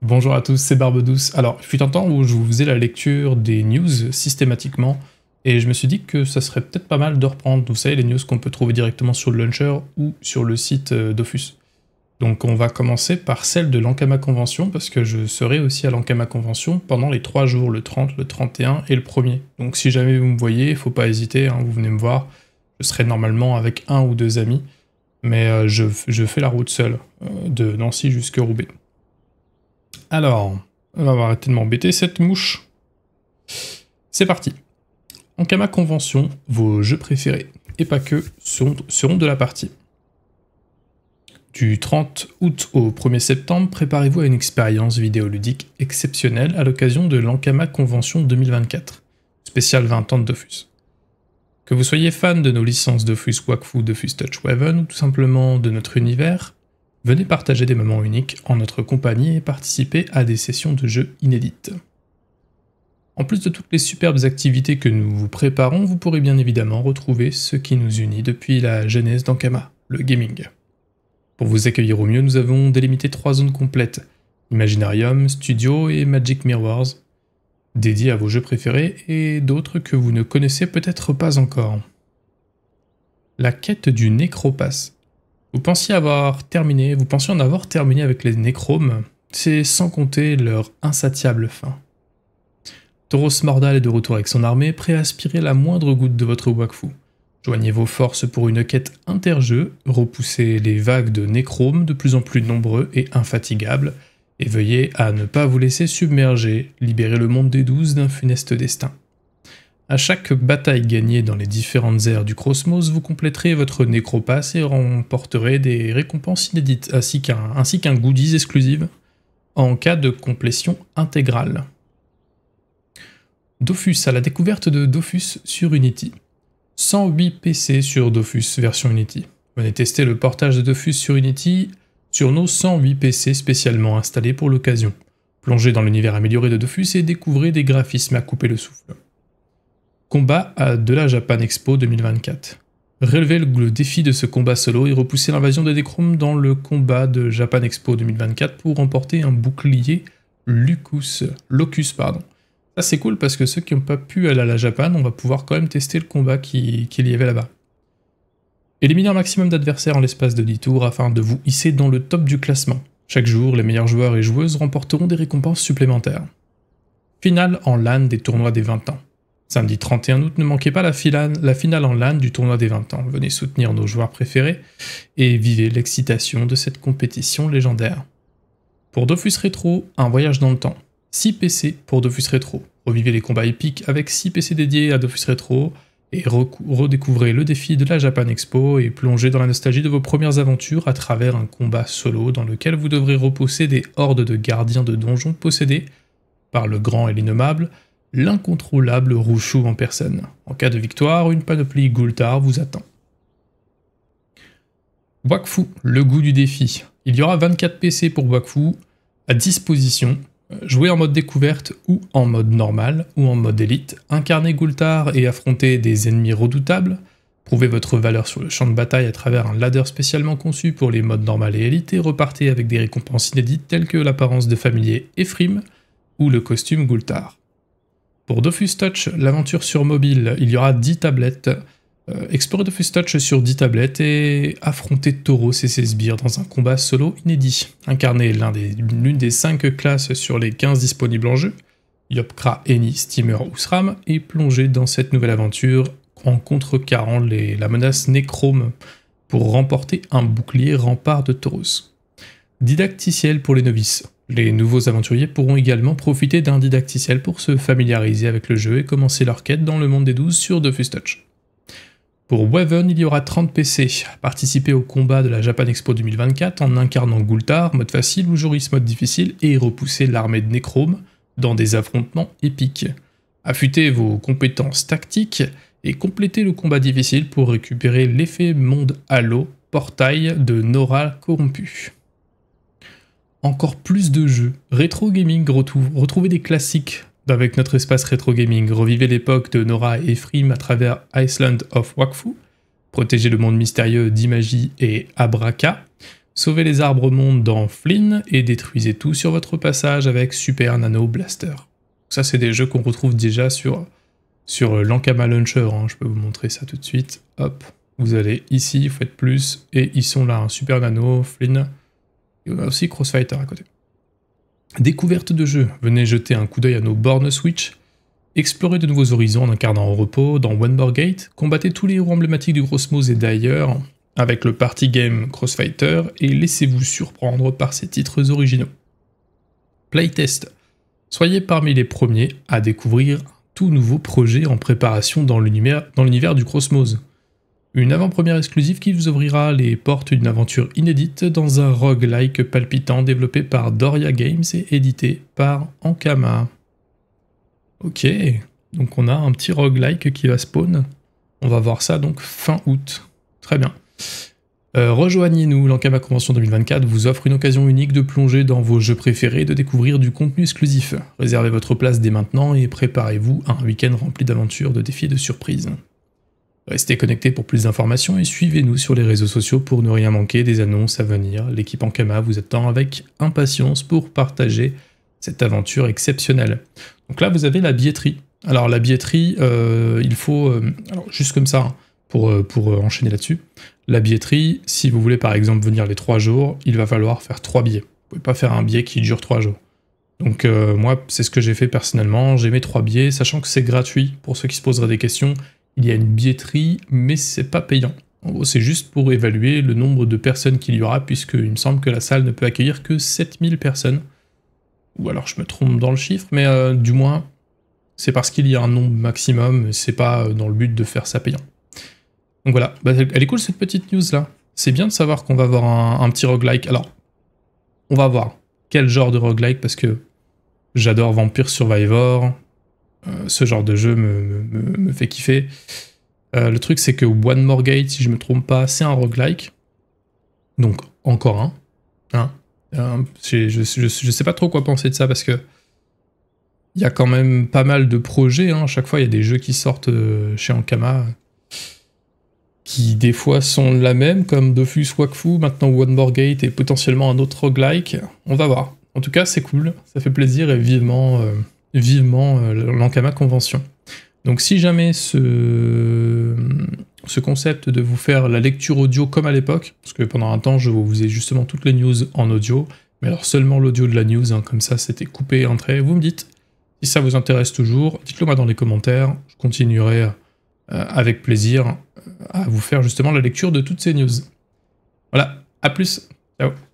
Bonjour à tous, c'est Barbe Douce. Alors, il fut un temps où je vous faisais la lecture des news systématiquement, et je me suis dit que ça serait peut-être pas mal de reprendre, vous savez, les news qu'on peut trouver directement sur le launcher ou sur le site euh, Dofus. Donc on va commencer par celle de l'Ankama Convention, parce que je serai aussi à l'Ankama Convention pendant les 3 jours, le 30, le 31 et le 1er. Donc si jamais vous me voyez, faut pas hésiter, hein, vous venez me voir, je serai normalement avec un ou deux amis, mais euh, je, je fais la route seule, euh, de Nancy jusqu'à Roubaix. Alors, on va arrêter de m'embêter cette mouche. C'est parti. En Convention, vos jeux préférés, et pas que, seront, seront de la partie. Du 30 août au 1er septembre, préparez-vous à une expérience vidéoludique exceptionnelle à l'occasion de l'Ankama Convention 2024, spécial 20 ans de Dofus. Que vous soyez fan de nos licences Dofus Wakfu, Dofus Touchwaven ou tout simplement de notre univers, Venez partager des moments uniques en notre compagnie et participer à des sessions de jeux inédites. En plus de toutes les superbes activités que nous vous préparons, vous pourrez bien évidemment retrouver ce qui nous unit depuis la genèse d'Ankama, le gaming. Pour vous accueillir au mieux, nous avons délimité trois zones complètes, Imaginarium, Studio et Magic Mirrors, dédiées à vos jeux préférés et d'autres que vous ne connaissez peut-être pas encore. La quête du Nécropasse vous pensiez avoir terminé, vous pensiez en avoir terminé avec les nécromes, c'est sans compter leur insatiable faim. Tauros Mordal est de retour avec son armée, prêt à aspirer la moindre goutte de votre Wakfu. Joignez vos forces pour une quête interjeu, repoussez les vagues de nécromes de plus en plus nombreux et infatigables, et veuillez à ne pas vous laisser submerger, libérer le monde des douze d'un funeste destin. A chaque bataille gagnée dans les différentes aires du Crosmos, vous compléterez votre Nécropass et remporterez des récompenses inédites, ainsi qu'un goodies exclusif en cas de complétion intégrale. Dofus, à la découverte de Dofus sur Unity. 108 PC sur Dofus version Unity. Venez tester le portage de Dofus sur Unity sur nos 108 PC spécialement installés pour l'occasion. Plongez dans l'univers amélioré de Dofus et découvrez des graphismes à couper le souffle. Combat de la Japan Expo 2024. Relever le défi de ce combat solo et repousser l'invasion de Decrom dans le combat de Japan Expo 2024 pour remporter un bouclier Lucus. Locus. Pardon. Ça c'est cool parce que ceux qui n'ont pas pu aller à la Japan, on va pouvoir quand même tester le combat qu'il qui y avait là-bas. Éliminer un maximum d'adversaires en l'espace de 10 tours afin de vous hisser dans le top du classement. Chaque jour, les meilleurs joueurs et joueuses remporteront des récompenses supplémentaires. Finale en LAN des tournois des 20 ans. Samedi 31 août, ne manquez pas la, finale en LAN du tournoi des 20 ans. Venez soutenir nos joueurs préférés et vivez l'excitation de cette compétition légendaire. Pour Dofus Retro, un voyage dans le temps. 6 PC pour Dofus Retro. Revivez les combats épiques avec 6 PC dédiés à Dofus Retro et redécouvrez le défi de la Japan Expo et plongez dans la nostalgie de vos premières aventures à travers un combat solo dans lequel vous devrez repousser des hordes de gardiens de donjons possédés par le grand et l'innommable, l'incontrôlable Rouchou en personne. En cas de victoire, une panoplie Goultar vous attend. Wakfu, le goût du défi. Il y aura 24 PC pour Wakfu à disposition. Euh, Jouez en mode découverte ou en mode normal ou en mode élite, incarner Goultar et affrontez des ennemis redoutables, Prouvez votre valeur sur le champ de bataille à travers un ladder spécialement conçu pour les modes normal et élite et repartez avec des récompenses inédites telles que l'apparence de familier Ephrim ou le costume Goultar. Pour Dofus Touch, l'aventure sur mobile, il y aura 10 tablettes. Euh, explorer Dofus Touch sur 10 tablettes et affronter Tauros et ses sbires dans un combat solo inédit. Incarner l'une des, des 5 classes sur les 15 disponibles en jeu, Yopkra, Eni, Steamer ou SRAM, et plonger dans cette nouvelle aventure en contrecarrant la menace Nécrome pour remporter un bouclier rempart de Tauros. Didacticiel pour les novices. Les nouveaux aventuriers pourront également profiter d'un didacticiel pour se familiariser avec le jeu et commencer leur quête dans le monde des 12 sur Dofus Touch. Pour Weaven, il y aura 30 PC. Participez au combat de la Japan Expo 2024 en incarnant Gultar, mode facile ou Joris, mode difficile, et repoussez l'armée de Necrome dans des affrontements épiques. Affûtez vos compétences tactiques et complétez le combat difficile pour récupérer l'effet monde halo portail de Nora corrompu encore plus de jeux. Rétro gaming, retrouvez des classiques avec notre espace rétro gaming. Revivez l'époque de Nora et Frim à travers Iceland of Wakfu. Protégez le monde mystérieux d'Imagi et Abraka. Sauvez les arbres mondes dans Flynn et détruisez tout sur votre passage avec Super Nano Blaster. Ça, c'est des jeux qu'on retrouve déjà sur, sur l'Ankama Launcher. Hein. Je peux vous montrer ça tout de suite. Hop, vous allez ici, vous faites plus, et ils sont là. Hein. Super Nano, Flynn aussi Crossfighter à côté. Découverte de jeu, venez jeter un coup d'œil à nos bornes Switch. Explorez de nouveaux horizons en incarnant au repos dans One More Gate, combattez tous les héros emblématiques du Grosmos et d'ailleurs avec le party game Crossfighter et laissez-vous surprendre par ses titres originaux. Playtest. Soyez parmi les premiers à découvrir tout nouveau projet en préparation dans l'univers du Crossmose. Une avant-première exclusive qui vous ouvrira les portes d'une aventure inédite dans un roguelike palpitant développé par Doria Games et édité par Ankama. Ok, donc on a un petit roguelike qui va spawn. On va voir ça donc fin août. Très bien. Euh, rejoignez-nous, l'Ankama Convention 2024 vous offre une occasion unique de plonger dans vos jeux préférés et de découvrir du contenu exclusif. Réservez votre place dès maintenant et préparez-vous à un week-end rempli d'aventures, de défis et de surprises. Restez connectés pour plus d'informations et suivez-nous sur les réseaux sociaux pour ne rien manquer des annonces à venir. L'équipe Ankama vous attend avec impatience pour partager cette aventure exceptionnelle. Donc là, vous avez la billetterie. Alors la billetterie, euh, il faut... Euh, alors juste comme ça, hein, pour, euh, pour enchaîner là-dessus. La billetterie, si vous voulez par exemple venir les trois jours, il va falloir faire trois billets. Vous pouvez pas faire un billet qui dure trois jours. Donc moi, c'est ce que j'ai fait personnellement. J'ai mes trois billets, sachant que c'est gratuit pour ceux qui se poseraient des questions il y a une billetterie, mais c'est pas payant. C'est juste pour évaluer le nombre de personnes qu'il y aura, puisqu'il me semble que la salle ne peut accueillir que 7000 personnes. Ou alors je me trompe dans le chiffre, mais euh, du moins, c'est parce qu'il y a un nombre maximum, c'est pas euh, dans le but de faire ça payant. Donc voilà, bah, elle est cool cette petite news là. C'est bien de savoir qu'on va avoir un, petit roguelike. Alors, on va voir quel genre de roguelike, parce que j'adore Vampire Survivor, euh, ce genre de jeu me, fait kiffer. Euh, le truc, c'est que One More Gate, si je me trompe pas, c'est un roguelike. Donc, encore un. Hein euh, je, ne sais pas trop quoi penser de ça parce que il y a quand même pas mal de projets. Hein. Chaque fois, il y a des jeux qui sortent chez Ankama qui, des fois, sont la même, comme Dofus Wakfu, maintenant One More Gate est potentiellement un autre roguelike. On va voir. En tout cas, c'est cool, ça fait plaisir et vivement vivement euh, l'Ankama Convention. Donc si jamais ce, ce concept de vous faire la lecture audio comme à l'époque, parce que pendant un temps je vous faisais justement toutes les news en audio, mais alors seulement l'audio de la news, hein, comme ça c'était coupé, entré, vous me dites si ça vous intéresse toujours, dites-le moi dans les commentaires, je continuerai euh, avec plaisir euh, à vous faire justement la lecture de toutes ces news. Voilà, à plus, ciao